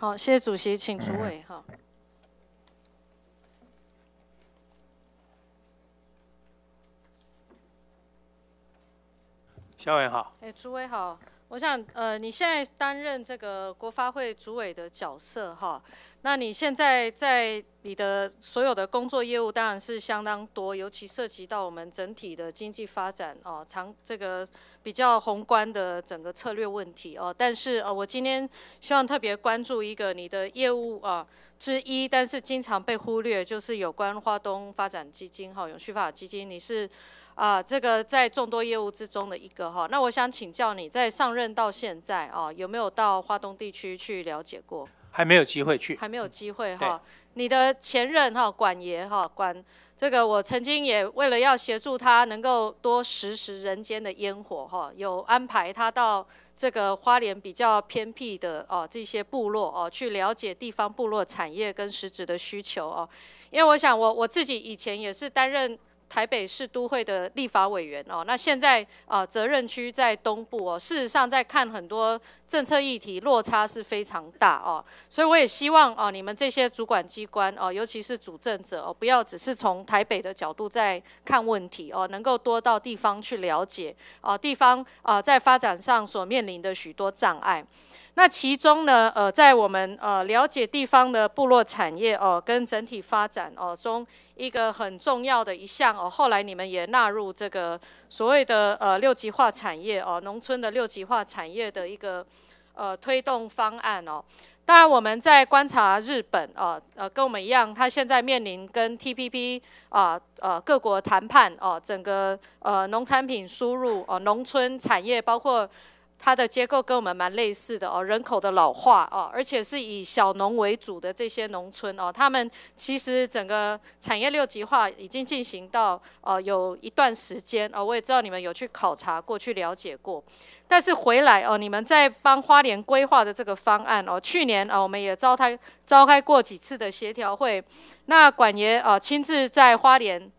好，谢谢主席，请主委哈。小委好。哎，诸位好。我想，呃，你现在担任这个国发会主委的角色，哈，那你现在在你的所有的工作业务当然是相当多，尤其涉及到我们整体的经济发展哦，长这个比较宏观的整个策略问题哦。但是，呃，我今天希望特别关注一个你的业务啊之一，但是经常被忽略，就是有关花东发展基金哈、永续发展基金，你是。啊，这个在众多业务之中的一个哈，那我想请教你在上任到现在啊，有没有到华东地区去了解过？还没有机会去，还没有机会哈。你的前任哈管爷哈管，这个我曾经也为了要协助他能够多实施人间的烟火哈，有安排他到这个花莲比较偏僻的哦这些部落哦去了解地方部落产业跟实质的需求哦，因为我想我我自己以前也是担任。台北市都会的立法委员哦，那现在啊责任区在东部哦，事实上在看很多政策议题落差是非常大哦，所以我也希望哦你们这些主管机关哦，尤其是主政者哦，不要只是从台北的角度在看问题哦，能够多到地方去了解哦地方啊在发展上所面临的许多障碍。那其中呢，呃，在我们呃了解地方的部落产业哦，跟整体发展哦中。一个很重要的一项哦，后来你们也纳入这个所谓的呃六级化产业哦，农村的六级化产业的一个呃推动方案哦。当然，我们在观察日本哦，呃跟我们一样，他现在面临跟 TPP 啊呃各国谈判哦，整个呃农产品输入哦，农村产业包括。它的结构跟我们蛮类似的哦，人口的老化哦，而且是以小农为主的这些农村哦，他们其实整个产业六级化已经进行到呃有一段时间哦，我也知道你们有去考察过去了解过，但是回来哦，你们在帮花莲规划的这个方案哦，去年啊我们也召开召开过几次的协调会，那管爷啊亲自在花莲。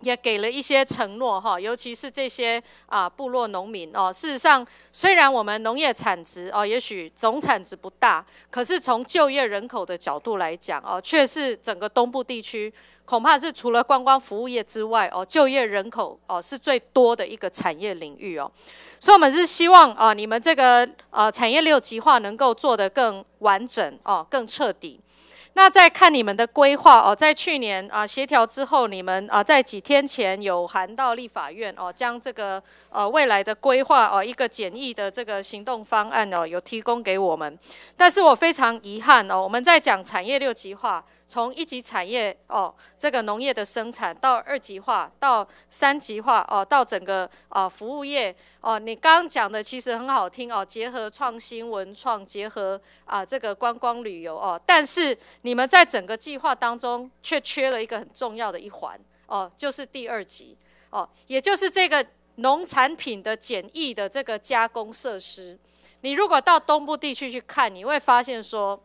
也给了一些承诺哈，尤其是这些啊部落农民哦。事实上，虽然我们农业产值哦，也许总产值不大，可是从就业人口的角度来讲哦，却是整个东部地区恐怕是除了观光服务业之外哦，就业人口哦是最多的一个产业领域哦。所以，我们是希望啊，你们这个呃产业六极化能够做得更完整哦，更彻底。那在看你们的规划哦，在去年啊协调之后，你们啊在几天前有函到立法院哦，将这个呃未来的规划哦一个简易的这个行动方案哦有提供给我们，但是我非常遗憾哦，我们在讲产业六级化。从一级产业哦，这个农业的生产到二级化，到三级化哦，到整个啊服务业哦，你刚刚讲的其实很好听哦，结合创新文创，结合啊这个观光旅游哦，但是你们在整个计划当中却缺了一个很重要的一环哦，就是第二级哦，也就是这个农产品的简易的这个加工设施。你如果到东部地区去看，你会发现说。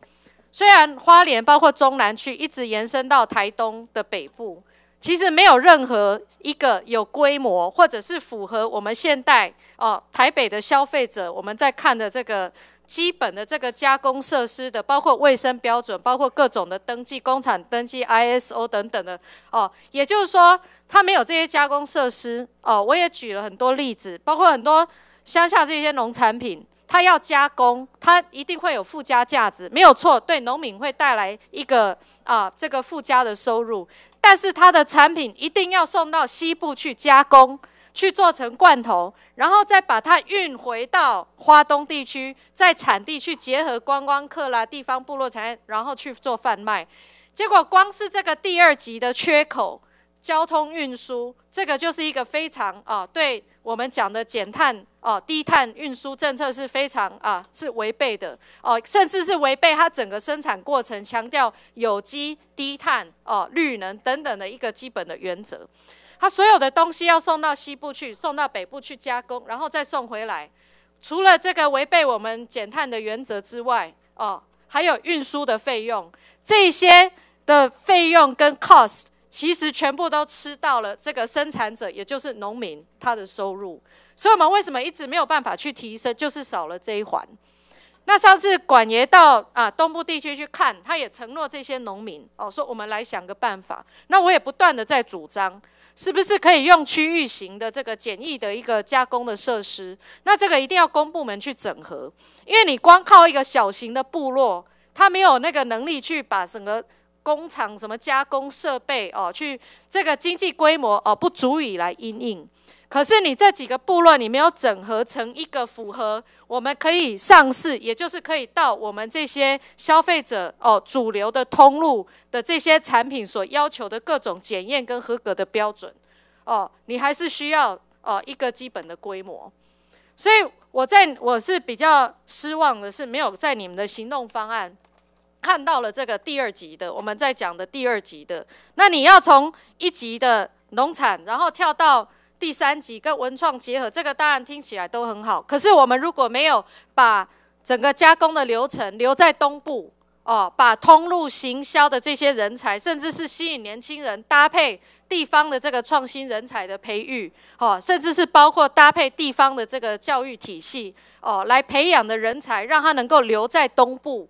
虽然花莲包括中南区一直延伸到台东的北部，其实没有任何一个有规模，或者是符合我们现代哦台北的消费者我们在看的这个基本的这个加工设施的，包括卫生标准，包括各种的登记工厂登记 ISO 等等的哦，也就是说它没有这些加工设施哦。我也举了很多例子，包括很多乡下这些农产品。它要加工，它一定会有附加价值，没有错，对农民会带来一个啊这个附加的收入。但是它的产品一定要送到西部去加工，去做成罐头，然后再把它运回到花东地区，在产地去结合观光客啦、地方部落才然后去做贩卖。结果光是这个第二级的缺口，交通运输，这个就是一个非常啊对。我们讲的减碳哦，低碳运输政策是非常啊，是违背的哦，甚至是违背它整个生产过程强调有机、低碳哦、绿能等等的一个基本的原则。它所有的东西要送到西部去，送到北部去加工，然后再送回来。除了这个违背我们减碳的原则之外，哦，还有运输的费用，这些的费用跟 cost。其实全部都吃到了这个生产者，也就是农民他的收入。所以，我们为什么一直没有办法去提升，就是少了这一环。那上次管爷到啊东部地区去看，他也承诺这些农民哦，说我们来想个办法。那我也不断的在主张，是不是可以用区域型的这个简易的一个加工的设施？那这个一定要公部门去整合，因为你光靠一个小型的部落，他没有那个能力去把整个。工厂什么加工设备哦，去这个经济规模哦，不足以来印应。可是你这几个部落，你没有整合成一个符合我们可以上市，也就是可以到我们这些消费者哦主流的通路的这些产品所要求的各种检验跟合格的标准哦，你还是需要哦一个基本的规模。所以我在我是比较失望的是，没有在你们的行动方案。看到了这个第二集的，我们在讲的第二集的，那你要从一集的农产，然后跳到第三集跟文创结合，这个当然听起来都很好。可是我们如果没有把整个加工的流程留在东部哦，把通路行销的这些人才，甚至是吸引年轻人搭配地方的这个创新人才的培育哦，甚至是包括搭配地方的这个教育体系哦，来培养的人才，让他能够留在东部。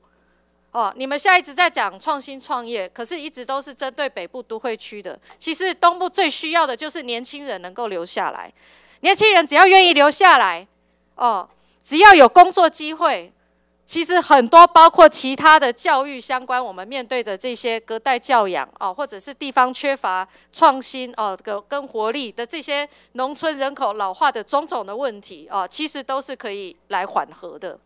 哦，你们现在一直在讲创新创业，可是一直都是针对北部都会区的。其实东部最需要的就是年轻人能够留下来，年轻人只要愿意留下来，哦，只要有工作机会，其实很多包括其他的教育相关，我们面对的这些隔代教养哦，或者是地方缺乏创新哦、跟跟活力的这些农村人口老化的种种的问题哦，其实都是可以来缓和的。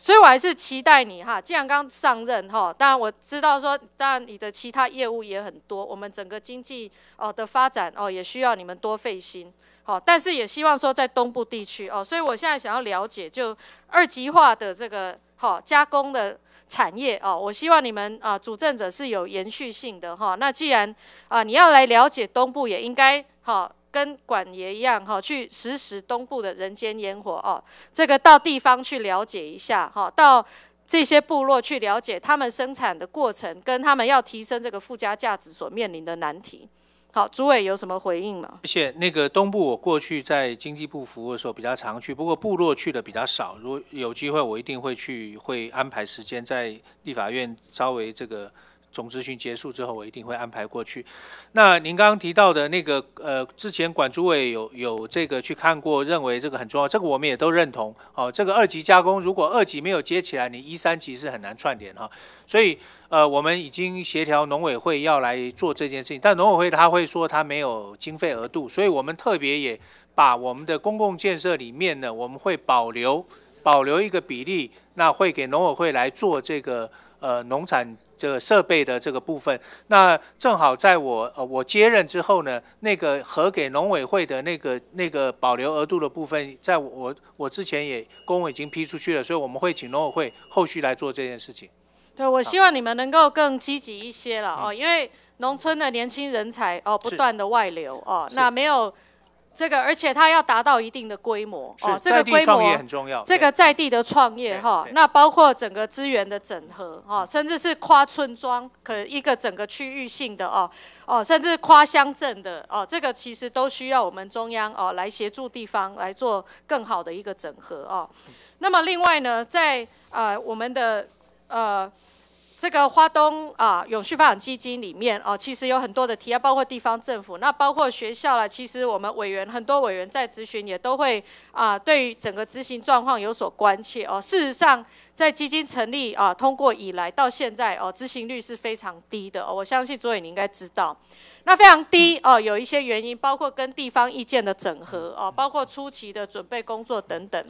所以，我还是期待你哈。既然刚上任哈，当然我知道说，当然你的其他业务也很多，我们整个经济哦的发展哦，也需要你们多费心好。但是，也希望说在东部地区哦，所以我现在想要了解，就二极化的这个哈加工的产业哦，我希望你们啊主政者是有延续性的哈。那既然啊你要来了解东部，也应该哈。跟管爷一样哈，去实施东部的人间烟火哦。这个到地方去了解一下哈，到这些部落去了解他们生产的过程，跟他们要提升这个附加价值所面临的难题。好，主委有什么回应吗？谢谢。那个东部，我过去在经济部服务的时候比较常去，不过部落去的比较少。如果有机会，我一定会去，会安排时间在立法院稍微这个。总咨询结束之后，我一定会安排过去。那您刚刚提到的那个，呃，之前管主委有有这个去看过，认为这个很重要，这个我们也都认同。哦，这个二级加工，如果二级没有接起来，你一三级是很难串联哈。所以，呃，我们已经协调农委会要来做这件事情，但农委会他会说他没有经费额度，所以我们特别也把我们的公共建设里面呢，我们会保留保留一个比例，那会给农委会来做这个呃农产。这个设备的这个部分，那正好在我呃我接任之后呢，那个核给农委会的那个那个保留额度的部分，在我我之前也公委已经批出去了，所以我们会请农委会后续来做这件事情。对，我希望你们能够更积极一些了哦，因为农村的年轻人才哦不断的外流哦，那没有。这个，而且它要达到一定的规模哦。这个规模也很重要。这个在地的创业哈，那包括整个资源的整合哈，甚至是跨村庄，可一个整个区域性的哦哦，甚至跨乡镇的哦，这个其实都需要我们中央哦来协助地方来做更好的一个整合哦。那么另外呢，在呃我们的呃。这个花东啊，永续发展基金里面哦，其实有很多的提案，包括地方政府，那包括学校啦。其实我们委员很多委员在咨询也都会啊，对于整个执行状况有所关切哦。事实上，在基金成立啊通过以来到现在哦，执行率是非常低的哦。我相信卓伟你应该知道，那非常低哦，有一些原因，包括跟地方意见的整合哦，包括初期的准备工作等等。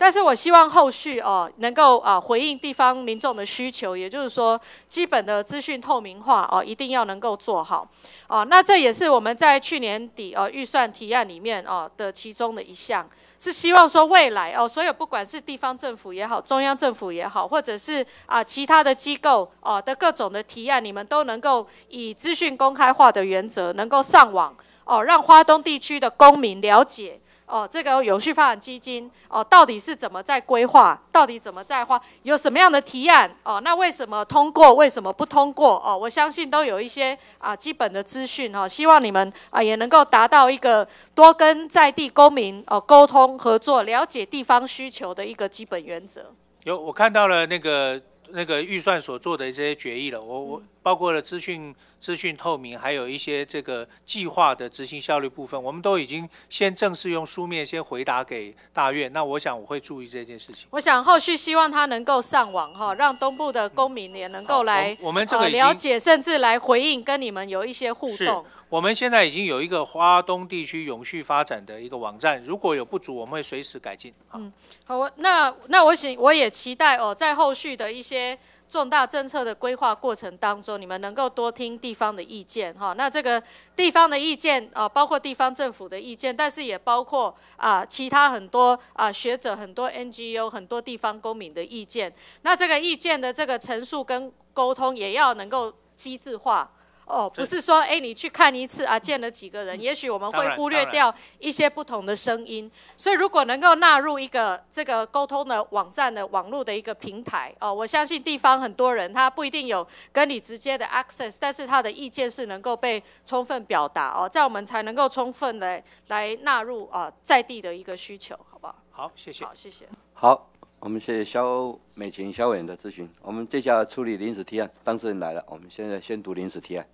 但是我希望后续哦能够啊回应地方民众的需求，也就是说基本的资讯透明化哦一定要能够做好哦，那这也是我们在去年底哦预算提案里面哦的其中的一项，是希望说未来哦，所有不管是地方政府也好，中央政府也好，或者是啊其他的机构哦的各种的提案，你们都能够以资讯公开化的原则能够上网哦，让华东地区的公民了解。哦，这个永续发展基金哦，到底是怎么在规划？到底怎么在花？有什么样的提案？哦，那为什么通过？为什么不通过？哦，我相信都有一些啊基本的资讯哦，希望你们啊也能够达到一个多跟在地公民哦沟通合作，了解地方需求的一个基本原则。有，我看到了那个。那个预算所做的这些决议了，我我包括了资讯资讯透明，还有一些这个计划的执行效率部分，我们都已经先正式用书面先回答给大院。那我想我会注意这件事情。我想后续希望他能够上网哈，让东部的公民也能够来好了解，甚至来回应跟你们有一些互动。我们现在已经有一个华东地区永续发展的一个网站，如果有不足，我们会随时改进。嗯，好，我那那我请我也期待哦，在后续的一些重大政策的规划过程当中，你们能够多听地方的意见哈。那这个地方的意见啊，包括地方政府的意见，但是也包括啊其他很多啊学者、很多 NGO、很多地方公民的意见。那这个意见的这个陈述跟沟通，也要能够机制化。哦，不是说哎，你去看一次啊，见了几个人，也许我们会忽略掉一些不同的声音。所以如果能够纳入一个这个沟通的网站的网络的一个平台，哦，我相信地方很多人他不一定有跟你直接的 access，但是他的意见是能够被充分表达哦，这样我们才能够充分的来纳入啊在地的一个需求，好不好？好，谢谢。好，谢谢。好，我们谢谢肖美琴、肖伟的咨询。我们接下来处理临时提案，当事人来了，我们现在先读临时提案。